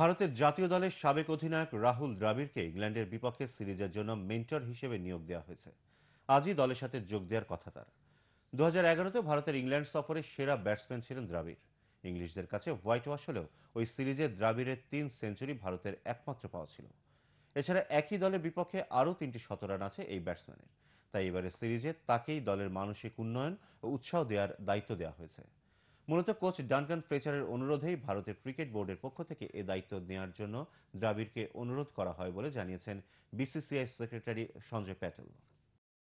ভারতের জাতীয় দলের সাবেক অধিনায়ক রাহুল দ্রাবিড়কে ইংল্যান্ডের বিপক্ষে সিরিজের জন্য মেন্টর হিসেবে নিয়োগ দেওয়া হয়েছে আজই দলের সাথে যোগ দেওয়ার কথা তার দু হাজার ভারতের ইংল্যান্ড সফরে সেরা ব্যাটসম্যান ছিলেন দ্রাবিড় ইংলিশদের কাছে হোয়াইট ওয়াশ হলেও ওই সিরিজে দ্রাবিড়ের তিন সেঞ্চুরি ভারতের একমাত্র পাওয়া ছিল এছাড়া একই দলের বিপক্ষে আরও তিনটি শতরান আছে এই ব্যাটসম্যানের তাই এবারের সিরিজে তাকেই দলের মানসিক উন্নয়ন ও উৎসাহ দেওয়ার দায়িত্ব দেওয়া হয়েছে মূলত কোচ ডানকান ফ্লেচারের অনুরোধেই ভারতের ক্রিকেট বোর্ডের পক্ষ থেকে এ দায়িত্ব নেয়ার জন্য দ্রাবিড়কে অনুরোধ করা হয় বলে জানিয়েছেন বিসিসিআই সেক্রেটারি সঞ্জয় প্যাটেল